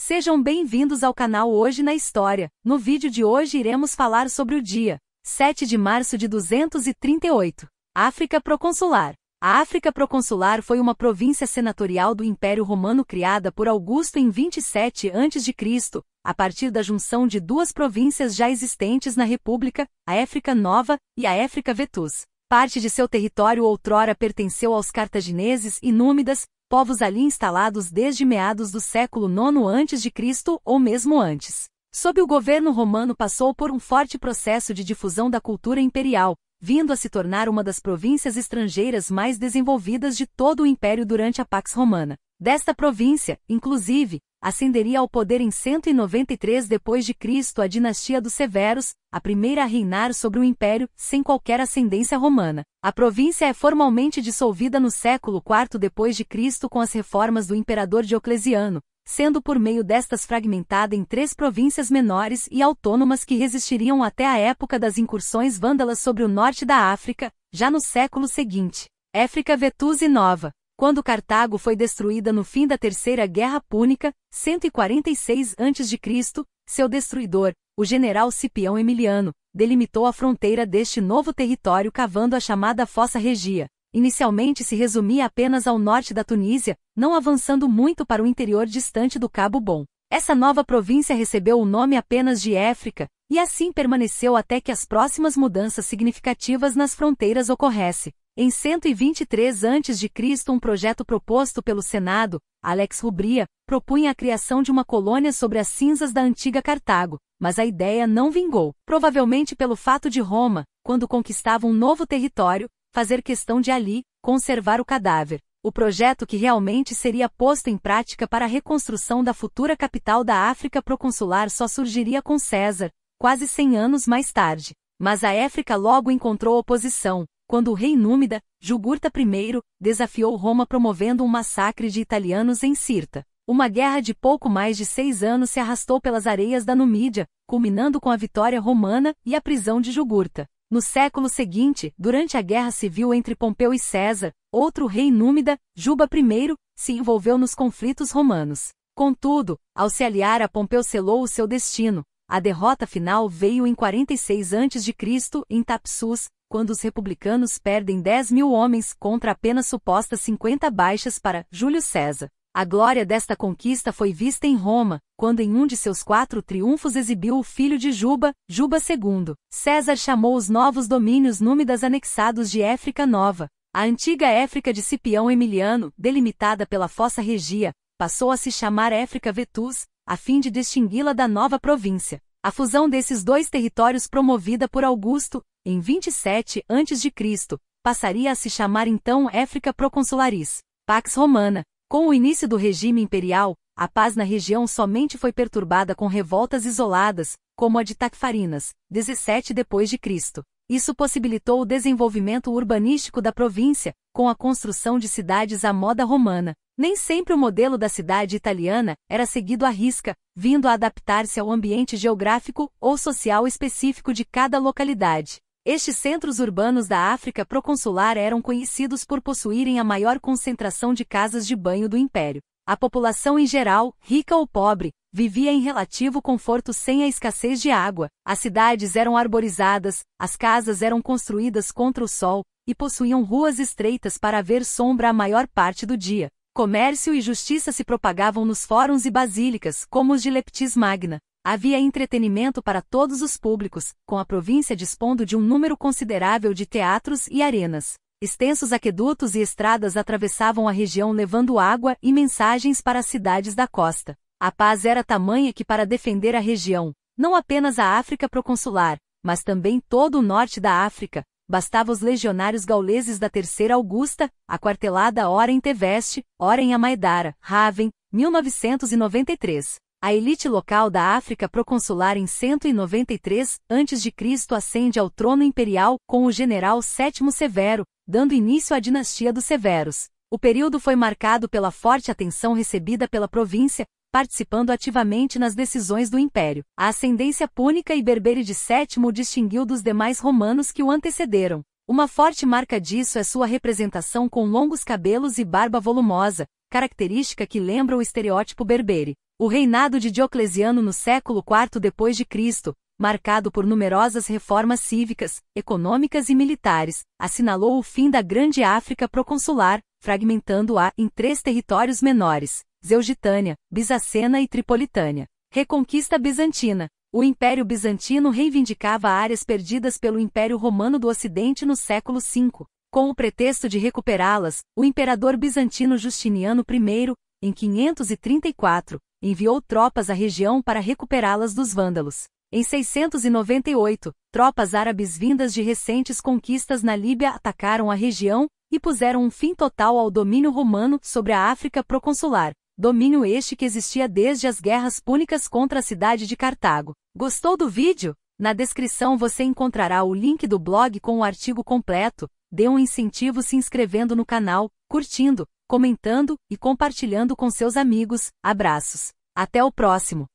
Sejam bem-vindos ao canal Hoje na História. No vídeo de hoje iremos falar sobre o dia 7 de março de 238. África Proconsular. A África Proconsular foi uma província senatorial do Império Romano criada por Augusto em 27 a.C., a partir da junção de duas províncias já existentes na República, a África Nova e a África Vetus. Parte de seu território outrora pertenceu aos cartagineses e númidas, povos ali instalados desde meados do século IX a.C. ou mesmo antes. Sob o governo romano passou por um forte processo de difusão da cultura imperial, vindo a se tornar uma das províncias estrangeiras mais desenvolvidas de todo o império durante a Pax Romana. Desta província, inclusive, ascenderia ao poder em 193 depois de Cristo a dinastia dos Severos, a primeira a reinar sobre o império sem qualquer ascendência romana. A província é formalmente dissolvida no século IV depois de Cristo com as reformas do imperador Diocleciano, sendo por meio destas fragmentada em três províncias menores e autônomas que resistiriam até a época das incursões vândalas sobre o norte da África, já no século seguinte. Éfrica Vetus e Nova quando Cartago foi destruída no fim da Terceira Guerra Púnica, 146 a.C., seu destruidor, o general Cipião Emiliano, delimitou a fronteira deste novo território cavando a chamada Fossa Regia. Inicialmente se resumia apenas ao norte da Tunísia, não avançando muito para o interior distante do Cabo Bom. Essa nova província recebeu o nome apenas de Éfrica, e assim permaneceu até que as próximas mudanças significativas nas fronteiras ocorresse. Em 123 a.C., um projeto proposto pelo Senado, Alex Rubria, propunha a criação de uma colônia sobre as cinzas da antiga Cartago, mas a ideia não vingou, provavelmente pelo fato de Roma, quando conquistava um novo território, fazer questão de ali conservar o cadáver. O projeto que realmente seria posto em prática para a reconstrução da futura capital da África proconsular só surgiria com César, quase 100 anos mais tarde. Mas a África logo encontrou oposição, quando o rei Númida, Jugurta I, desafiou Roma promovendo um massacre de italianos em Cirta. Uma guerra de pouco mais de seis anos se arrastou pelas areias da Numídia, culminando com a vitória romana e a prisão de Jugurta. No século seguinte, durante a guerra civil entre Pompeu e César, outro rei númida, Juba I, se envolveu nos conflitos romanos. Contudo, ao se aliar a Pompeu selou o seu destino. A derrota final veio em 46 a.C., em Tapsus, quando os republicanos perdem 10 mil homens contra apenas supostas 50 baixas para Júlio César. A glória desta conquista foi vista em Roma, quando em um de seus quatro triunfos exibiu o filho de Juba, Juba II. César chamou os novos domínios númidas anexados de Éfrica Nova. A antiga Éfrica de Cipião Emiliano, delimitada pela Fossa Regia, passou a se chamar Éfrica Vetus, a fim de distingui-la da nova província. A fusão desses dois territórios promovida por Augusto, em 27 a.C., passaria a se chamar então Éfrica Proconsularis, Pax Romana. Com o início do regime imperial, a paz na região somente foi perturbada com revoltas isoladas, como a de Tacfarinas, 17 d.C. Isso possibilitou o desenvolvimento urbanístico da província, com a construção de cidades à moda romana. Nem sempre o modelo da cidade italiana era seguido à risca, vindo a adaptar-se ao ambiente geográfico ou social específico de cada localidade. Estes centros urbanos da África proconsular eram conhecidos por possuírem a maior concentração de casas de banho do império. A população em geral, rica ou pobre, vivia em relativo conforto sem a escassez de água. As cidades eram arborizadas, as casas eram construídas contra o sol e possuíam ruas estreitas para haver sombra a maior parte do dia. Comércio e justiça se propagavam nos fóruns e basílicas, como os de Leptis Magna. Havia entretenimento para todos os públicos, com a província dispondo de um número considerável de teatros e arenas. Extensos aquedutos e estradas atravessavam a região levando água e mensagens para as cidades da costa. A paz era tamanha que para defender a região, não apenas a África proconsular, mas também todo o norte da África, bastava os legionários gauleses da Terceira Augusta, aquartelada ora em Teveste, ora em Amaidara, Raven, 1993. A elite local da África proconsular em 193 a.C. ascende ao trono imperial com o general Sétimo Severo, dando início à dinastia dos Severos. O período foi marcado pela forte atenção recebida pela província, participando ativamente nas decisões do império. A ascendência púnica e berbere de Sétimo distinguiu dos demais romanos que o antecederam. Uma forte marca disso é sua representação com longos cabelos e barba volumosa, característica que lembra o estereótipo berbere. O reinado de Diocleciano no século IV depois de Cristo, marcado por numerosas reformas cívicas, econômicas e militares, assinalou o fim da Grande África proconsular, fragmentando-a em três territórios menores: Zeugitânia, Bizacena e Tripolitânia. Reconquista bizantina. O Império Bizantino reivindicava áreas perdidas pelo Império Romano do Ocidente no século V, com o pretexto de recuperá-las, o imperador bizantino Justiniano I, em 534, enviou tropas à região para recuperá-las dos vândalos. Em 698, tropas árabes vindas de recentes conquistas na Líbia atacaram a região e puseram um fim total ao domínio romano sobre a África proconsular, domínio este que existia desde as guerras púnicas contra a cidade de Cartago. Gostou do vídeo? Na descrição você encontrará o link do blog com o artigo completo, dê um incentivo se inscrevendo no canal, curtindo, comentando e compartilhando com seus amigos. Abraços. Até o próximo!